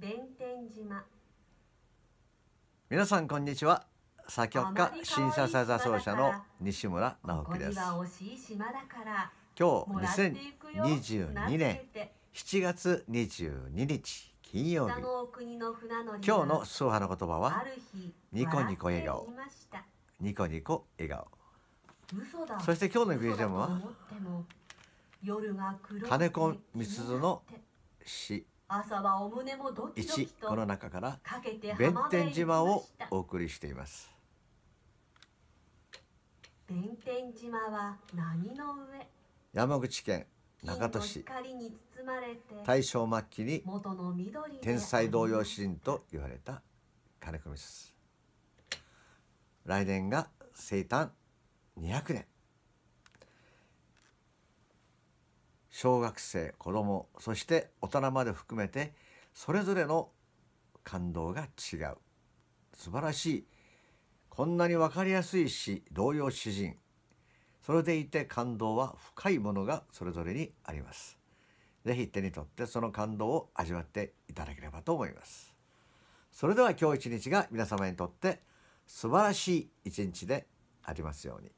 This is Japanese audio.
弁天島皆さんこんにちは作曲家シンセサイザー奏者の西村直樹です今日2022年7月22日金曜日今日の素派の言葉はニコニコ笑顔ニコニコ笑顔そして今日のビジュムは金子光の詩朝はお胸もどキドこの中から弁天島をお送りしています弁天島は何の上山口県中門市大正末期に天才童謡詩人と言われた金子美鈴来年が生誕200年小学生子どもそして大人まで含めてそれぞれの感動が違う素晴らしいこんなに分かりやすいし童謡詩人それでいて感動は深いものがそれぞれにあります是非手に取ってその感動を味わっていただければと思いますそれでは今日一日が皆様にとって素晴らしい一日でありますように